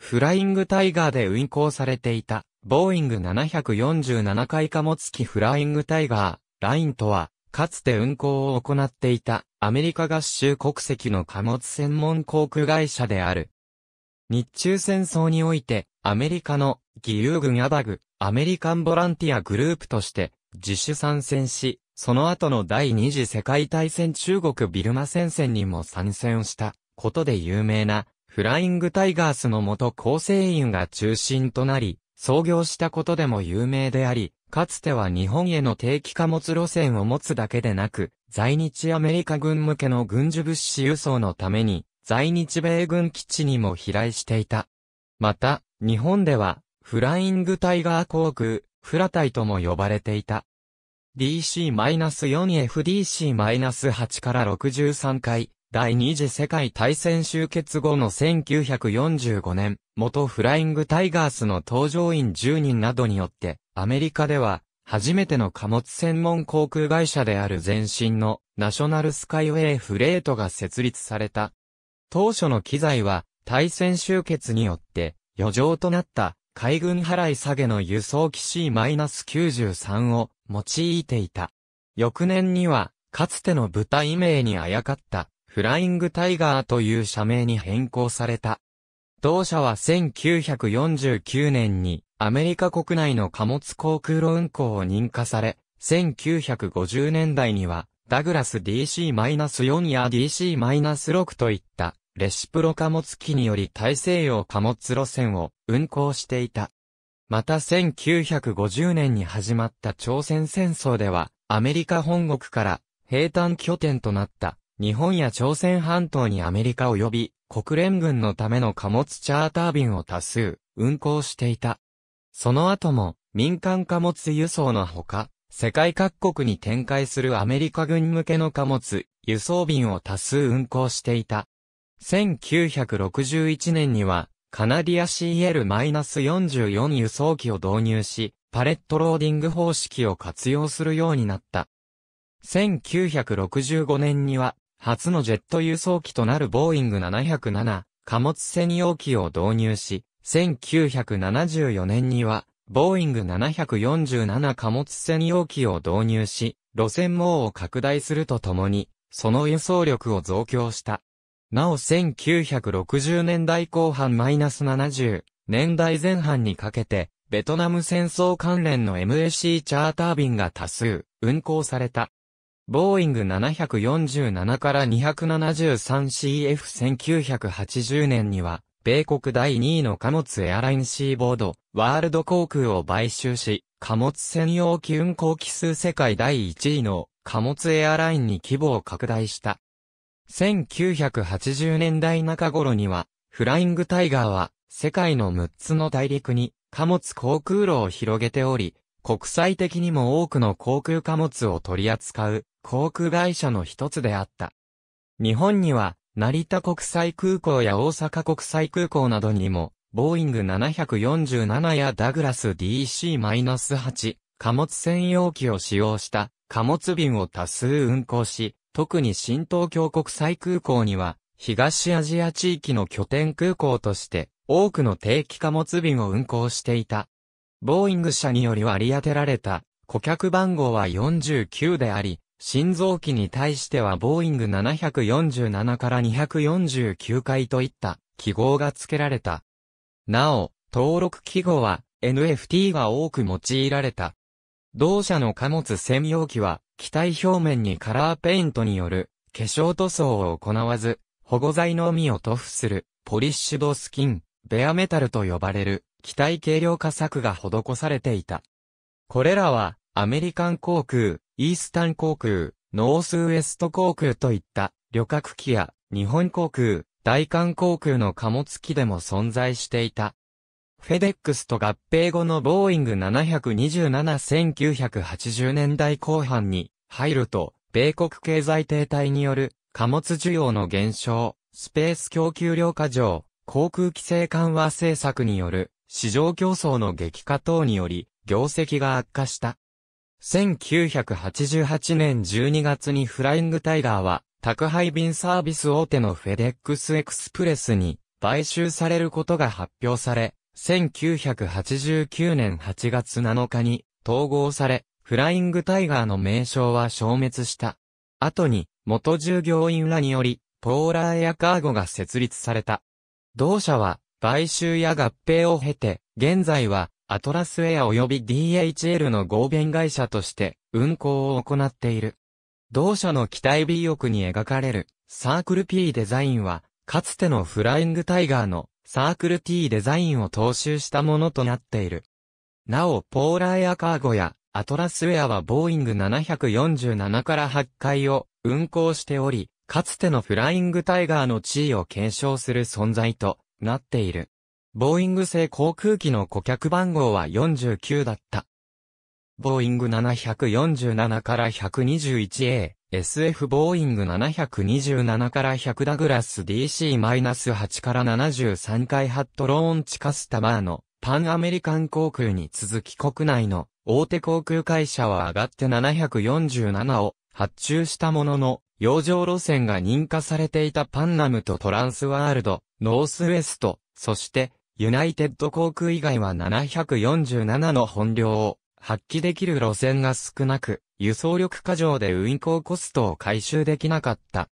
フライングタイガーで運行されていた、ボーイング747回貨物機フライングタイガー、ラインとは、かつて運行を行っていた、アメリカ合衆国籍の貨物専門航空会社である。日中戦争において、アメリカの義勇軍アバグ、アメリカンボランティアグループとして自主参戦し、その後の第二次世界大戦中国ビルマ戦線にも参戦したことで有名なフライングタイガースの元構成員が中心となり、創業したことでも有名であり、かつては日本への定期貨物路線を持つだけでなく、在日アメリカ軍向けの軍需物資輸送のために、在日米軍基地にも飛来していた。また、日本では、フライングタイガー航空、フラタイとも呼ばれていた。DC-4FDC-8 から63回、第二次世界大戦終結後の1945年、元フライングタイガースの搭乗員10人などによって、アメリカでは、初めての貨物専門航空会社である前身のナショナルスカイウェイフレートが設立された。当初の機材は対戦終結によって余剰となった海軍払い下げの輸送機 C-93 を用いていた。翌年にはかつての部隊名にあやかったフライングタイガーという社名に変更された。同社は1949年にアメリカ国内の貨物航空路運行を認可され、1950年代にはダグラス DC-4 や DC-6 といったレシプロ貨物機により大西洋貨物路線を運行していた。また1950年に始まった朝鮮戦争ではアメリカ本国から平坦拠点となった日本や朝鮮半島にアメリカ及び国連軍のための貨物チャーター便を多数運航していた。その後も民間貨物輸送のほか、世界各国に展開するアメリカ軍向けの貨物輸送便を多数運航していた。1961年にはカナディア CL-44 輸送機を導入し、パレットローディング方式を活用するようになった。1965年には初のジェット輸送機となるボーイング707貨物専用機を導入し、1974年には、ボーイング747貨物専用機を導入し、路線網を拡大するとともに、その輸送力を増強した。なお1960年代後半 -70 年代前半にかけて、ベトナム戦争関連の MAC チャーター便が多数運行された。ボーイング747から 273CF1980 年には、米国第2位の貨物エアラインシーボード、ワールド航空を買収し、貨物専用機運航機数世界第1位の貨物エアラインに規模を拡大した。1980年代中頃には、フライングタイガーは世界の6つの大陸に貨物航空路を広げており、国際的にも多くの航空貨物を取り扱う航空会社の一つであった。日本には成田国際空港や大阪国際空港などにもボーイング747やダグラス DC-8 貨物専用機を使用した貨物便を多数運航し、特に新東京国際空港には東アジア地域の拠点空港として多くの定期貨物便を運航していた。ボーイング社により割り当てられた顧客番号は49であり、心臓機に対してはボーイング747から249回といった記号が付けられた。なお、登録記号は NFT が多く用いられた。同社の貨物専用機は、機体表面にカラーペイントによる化粧塗装を行わず、保護剤のみを塗布する、ポリッシュドスキン、ベアメタルと呼ばれる機体軽量化策が施されていた。これらは、アメリカン航空、イースタン航空、ノースウエスト航空といった旅客機や日本航空、大韓航空の貨物機でも存在していた。フェデックスと合併後のボーイング727-1980年代後半に入ると、米国経済停滞による貨物需要の減少、スペース供給量過剰、航空規制緩和政策による市場競争の激化等により、業績が悪化した。1988年12月にフライングタイガーは、宅配便サービス大手のフェデックスエクスプレスに買収されることが発表され、1989年8月7日に統合され、フライングタイガーの名称は消滅した。後に、元従業員らにより、ポーラーエアカーゴが設立された。同社は、買収や合併を経て、現在は、アトラスエア及び DHL の合弁会社として、運行を行っている。同社の機体尾翼に描かれる、サークル P デザインは、かつてのフライングタイガーの、サークル T デザインを踏襲したものとなっている。なお、ポーラーエアカーゴや、アトラスウェアはボーイング747から8回を運行しており、かつてのフライングタイガーの地位を継承する存在となっている。ボーイング製航空機の顧客番号は49だった。ボーイング747から 121A、SF ボーイング727から100ダグラス DC-8 から73ハットローンチカスタマーのパンアメリカン航空に続き国内の大手航空会社は上がって747を発注したものの洋上路線が認可されていたパンナムとトランスワールド、ノースウェスト、そしてユナイテッド航空以外は747の本領を発揮できる路線が少なく、輸送力過剰で運行コストを回収できなかった。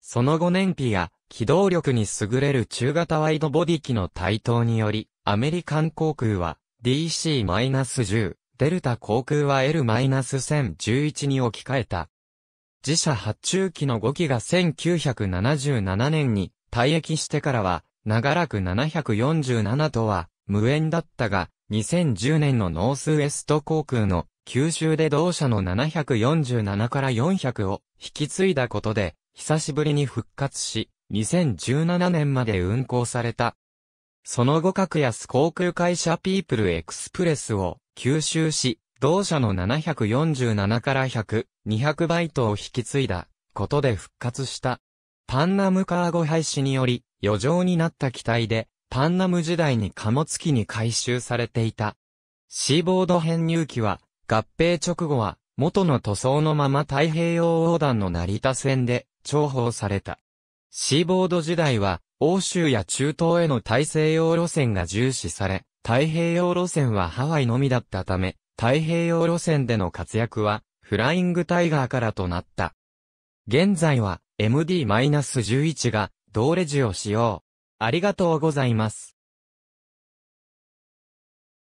その後燃費や機動力に優れる中型ワイドボディ機の台頭により、アメリカン航空は DC-10、デルタ航空は L-1011 に置き換えた。自社発注機の5機が1977年に退役してからは、長らく747とは無縁だったが、2010年のノースウエスト航空の九州で同社の747から400を引き継いだことで、久しぶりに復活し、2017年まで運航された。その後格安航空会社ピープルエクスプレスを吸収し、同社の747から100、200バイトを引き継いだ、ことで復活した。パンナムカーゴ廃止により、余剰になった機体で、パンナム時代に貨物機に回収されていた。シーボード編入機は、合併直後は、元の塗装のまま太平洋横断の成田線で、重宝された。シーボード時代は、欧州や中東への大西洋路線が重視され、太平洋路線はハワイのみだったため、太平洋路線での活躍は、フライングタイガーからとなった。現在は、MD-11 が、同レジを使用。ありがとうございます。